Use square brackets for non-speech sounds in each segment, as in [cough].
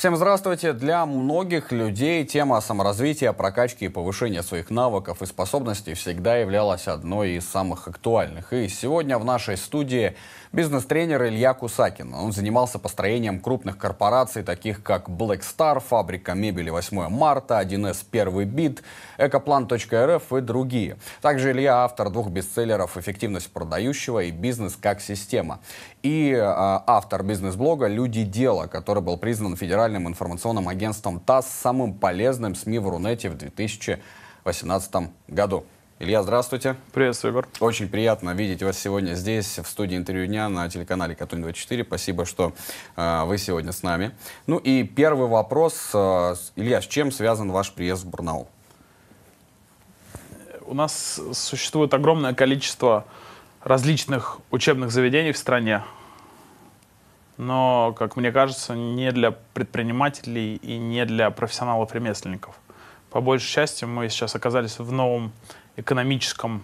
Всем здравствуйте! Для многих людей тема саморазвития, прокачки и повышения своих навыков и способностей всегда являлась одной из самых актуальных. И сегодня в нашей студии бизнес-тренер Илья Кусакин. Он занимался построением крупных корпораций, таких как Black Star, фабрика мебели 8 марта, 1С первый бит, экоплан.рф и другие. Также Илья автор двух бестселлеров «Эффективность продающего» и «Бизнес как система». И а, автор бизнес-блога «Люди дела», который был признан федеральным федеральным информационным агентством ТАСС самым полезным СМИ в Рунете в 2018 году. Илья, здравствуйте. Привет, Егор. Очень приятно видеть вас сегодня здесь, в студии интервью дня на телеканале Катунь24. Спасибо, что э, вы сегодня с нами. Ну и первый вопрос. Э, Илья, с чем связан ваш приезд в Барнаул? У нас существует огромное количество различных учебных заведений в стране но, как мне кажется, не для предпринимателей и не для профессионалов-ремесленников. По большей части мы сейчас оказались в новом экономическом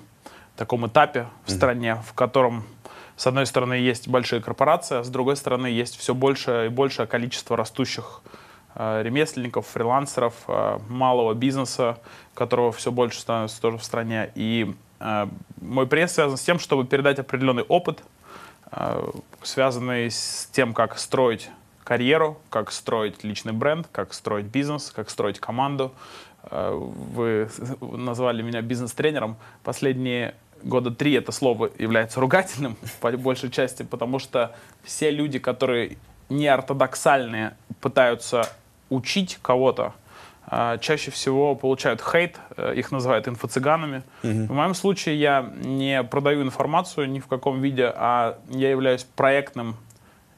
таком этапе в стране, в котором, с одной стороны, есть большие корпорации, а с другой стороны, есть все большее и большее количество растущих э, ремесленников, фрилансеров, э, малого бизнеса, которого все больше становится тоже в стране. И э, мой пресс связан с тем, чтобы передать определенный опыт – Э, связанные с тем, как строить карьеру, как строить личный бренд, как строить бизнес, как строить команду. Э, вы [laughs] назвали меня бизнес-тренером. Последние года три это слово является ругательным [laughs] по большей части, потому что все люди, которые неортодоксальные, пытаются учить кого-то, а, чаще всего получают хейт, э, их называют инфо-цыганами. Угу. В моем случае я не продаю информацию ни в каком виде, а я являюсь проектным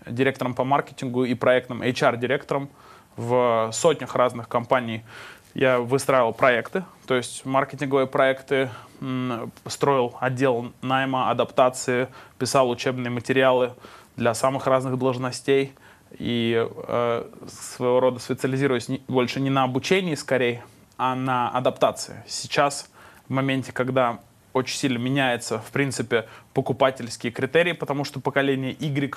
директором по маркетингу и проектным HR-директором в сотнях разных компаний. Я выстраивал проекты, то есть маркетинговые проекты, строил отдел найма, адаптации, писал учебные материалы для самых разных должностей – и э, своего рода специализируюсь не, больше не на обучении скорее, а на адаптации. Сейчас, в моменте, когда очень сильно меняется, в принципе, покупательские критерии, потому что поколение Y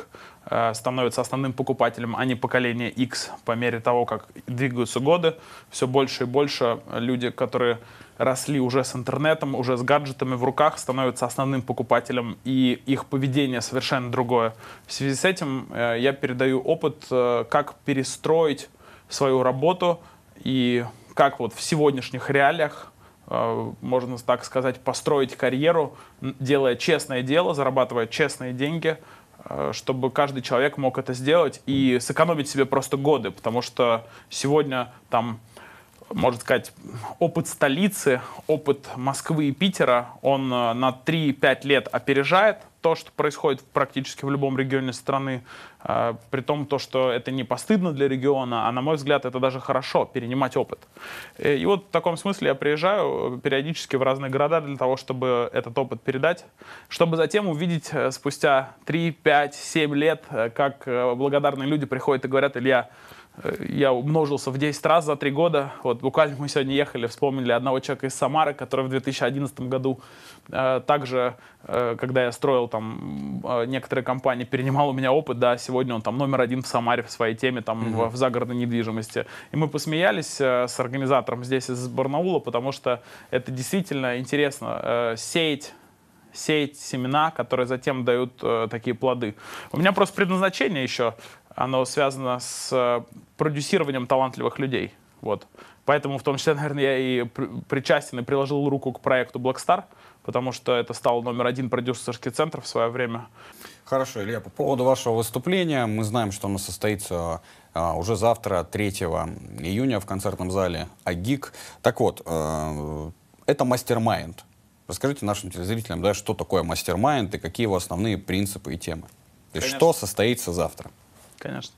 э, становится основным покупателем, а не поколение X. По мере того, как двигаются годы, все больше и больше люди, которые росли уже с интернетом, уже с гаджетами в руках, становятся основным покупателем, и их поведение совершенно другое. В связи с этим э, я передаю опыт, э, как перестроить свою работу и как вот в сегодняшних реалиях э, можно так сказать, построить карьеру, делая честное дело, зарабатывая честные деньги, чтобы каждый человек мог это сделать и сэкономить себе просто годы, потому что сегодня там можно сказать, опыт столицы, опыт Москвы и Питера, он э, на 3-5 лет опережает то, что происходит практически в любом регионе страны, э, при том, то, что это не постыдно для региона, а, на мой взгляд, это даже хорошо, перенимать опыт. Э, и вот в таком смысле я приезжаю периодически в разные города для того, чтобы этот опыт передать, чтобы затем увидеть спустя 3, 5, 7 лет, как благодарные люди приходят и говорят, Илья, Э, я умножился в 10 раз за 3 года. Вот буквально мы сегодня ехали, вспомнили одного человека из Самары, который в 2011 году э, также, э, когда я строил там э, некоторые компании, перенимал у меня опыт, да, сегодня он там номер один в Самаре в своей теме, там mm-hmm. в, в загородной недвижимости. И мы посмеялись э, с организатором здесь из Барнаула, потому что это действительно интересно э, сеять сеять семена, которые затем дают э, такие плоды. У меня просто предназначение еще оно связано с э, продюсированием талантливых людей. Вот. Поэтому, в том числе, [laughs] наверное, я и причастен и приложил руку к проекту Blackstar, потому что это стал номер один продюсерский центр в свое время. Хорошо, Илья, по поводу вашего выступления. Мы знаем, что оно состоится а, уже завтра, 3 июня, в концертном зале «Агик». Так вот, э, это мастер-майнд. Расскажите нашим телезрителям, да, что такое мастер-майнд и какие его основные принципы и темы. И что состоится завтра? Конечно.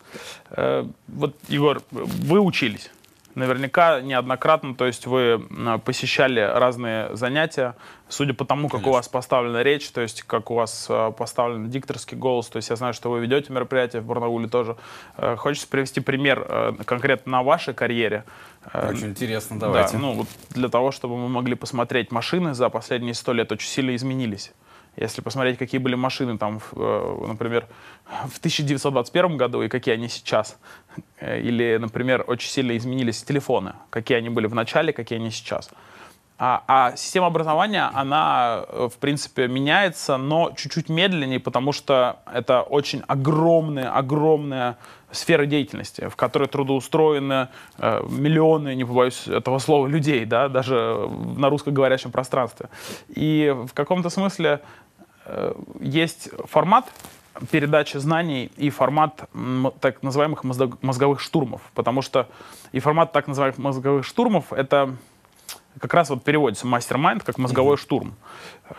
Э, вот, Егор, вы учились. Наверняка неоднократно, то есть вы посещали разные занятия, судя по тому, как Конечно. у вас поставлена речь, то есть как у вас э, поставлен дикторский голос, то есть я знаю, что вы ведете мероприятия в Барнауле тоже. Э, хочется привести пример конкретно на вашей карьере. Очень интересно, давайте. Да, ну, вот для того, чтобы мы могли посмотреть, машины за последние сто лет очень сильно изменились. Если посмотреть, какие были машины, там, э, например, в 1921 году и какие они сейчас. Э, или, например, очень сильно изменились телефоны, какие они были в начале, какие они сейчас. А, а система образования, она, э, в принципе, меняется, но чуть-чуть медленнее, потому что это очень огромная, огромная сферы деятельности, в которой трудоустроены э, миллионы, не побоюсь этого слова, людей, да, даже на русскоговорящем пространстве. И в каком-то смысле э, есть формат передачи знаний и формат так называемых мозговых штурмов, потому что и формат так называемых мозговых штурмов — это как раз вот переводится мастер-майнд как мозговой mm-hmm. штурм.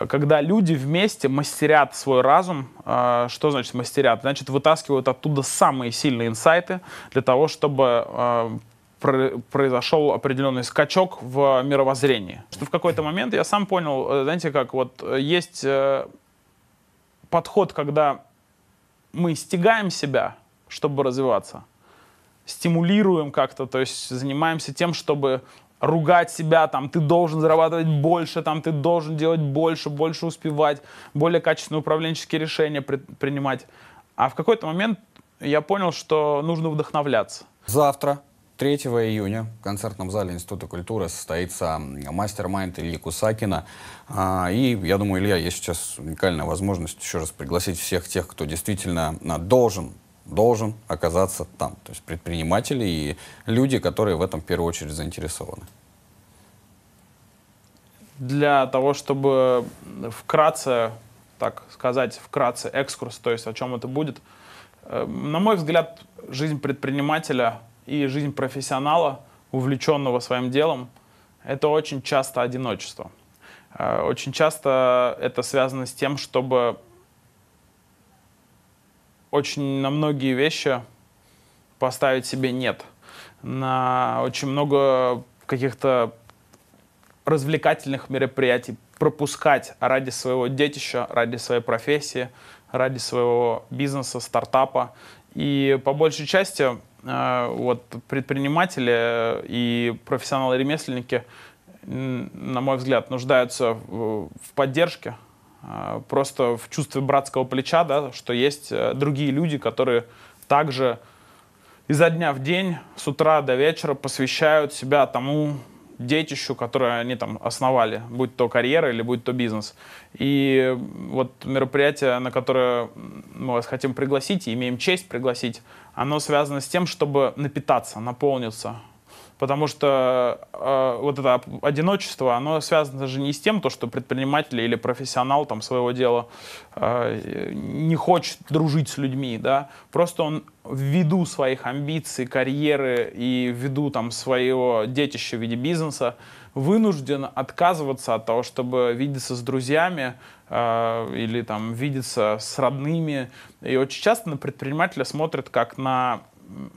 Когда люди вместе мастерят свой разум, э, что значит мастерят? Значит, вытаскивают оттуда самые сильные инсайты для того, чтобы э, про- произошел определенный скачок в мировоззрении. Что в какой-то момент я сам понял, э, знаете, как вот э, есть э, подход, когда мы стягаем себя, чтобы развиваться, стимулируем как-то, то есть занимаемся тем, чтобы ругать себя, там, ты должен зарабатывать больше, там, ты должен делать больше, больше успевать, более качественные управленческие решения при, принимать. А в какой-то момент я понял, что нужно вдохновляться. Завтра 3 июня в концертном зале Института культуры состоится мастер-майнд Ильи Кусакина. А, и, я думаю, Илья, есть сейчас уникальная возможность еще раз пригласить всех тех, кто действительно а, должен должен оказаться там. То есть предприниматели и люди, которые в этом в первую очередь заинтересованы. Для того, чтобы вкратце, так сказать, вкратце экскурс, то есть о чем это будет, э, на мой взгляд, жизнь предпринимателя и жизнь профессионала, увлеченного своим делом, это очень часто одиночество. Э, очень часто это связано с тем, чтобы очень на многие вещи поставить себе «нет». На очень много каких-то развлекательных мероприятий пропускать ради своего детища, ради своей профессии, ради своего бизнеса, стартапа. И по большей части э, вот предприниматели и профессионалы-ремесленники, на мой взгляд, нуждаются в поддержке, а, просто в чувстве братского плеча, да, что есть э, другие люди, которые также изо дня в день, с утра до вечера посвящают себя тому детищу, которое они там основали, будь то карьера или будь то бизнес. И вот мероприятие, на которое мы вас хотим пригласить и имеем честь пригласить, оно связано с тем, чтобы напитаться, наполниться, Потому что э, вот это одиночество, оно связано же не с тем, то, что предприниматель или профессионал там, своего дела э, не хочет дружить с людьми. Да? Просто он ввиду своих амбиций, карьеры и ввиду там, своего детища в виде бизнеса вынужден отказываться от того, чтобы видеться с друзьями э, или там, видеться с родными. И очень часто на предпринимателя смотрят как на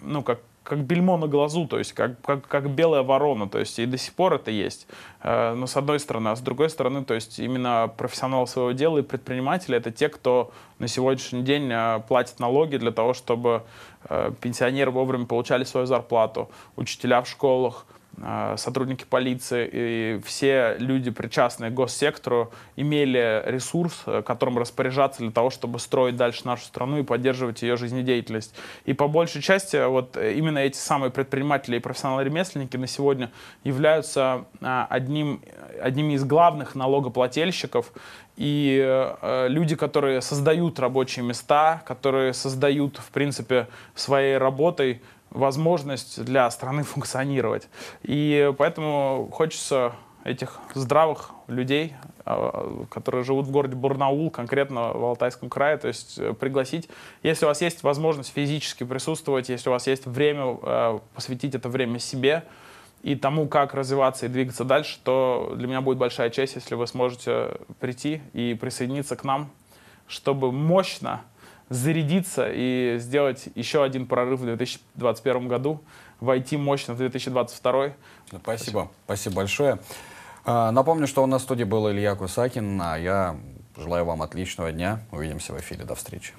ну, как как бельмо на глазу, то есть как, как, как белая ворона, то есть и до сих пор это есть. Э, но с одной стороны, а с другой стороны, то есть именно профессионалы своего дела и предприниматели это те, кто на сегодняшний день э, платит налоги для того, чтобы э, пенсионеры вовремя получали свою зарплату, учителя в школах – а, сотрудники полиции и все люди, причастные к госсектору, имели ресурс, э, которым распоряжаться для того, чтобы строить дальше нашу страну и поддерживать ее жизнедеятельность. И по большей части э, вот э, именно эти самые предприниматели и профессионалы-ремесленники на сегодня являются а, одним, одними из главных налогоплательщиков. И люди, которые создают рабочие места, которые создают, в принципе, своей работой возможность для страны [laughs] функционировать. И поэтому хочется этих здравых людей, а, которые живут в городе Бурнаул, конкретно в Алтайском крае, то есть э, пригласить. Если у вас есть возможность физически присутствовать, если у вас есть время, э, посвятить это время себе и тому, как развиваться и двигаться дальше, то для меня будет большая честь, если вы сможете прийти и присоединиться к нам, чтобы мощно зарядиться и сделать еще один прорыв в 2021 году, войти мощно в 2022. Спасибо, ну, спасибо, спасибо большое. А, напомню, что у нас в студии был Илья Кусакин, а я желаю вам отличного дня. Увидимся в эфире. До встречи.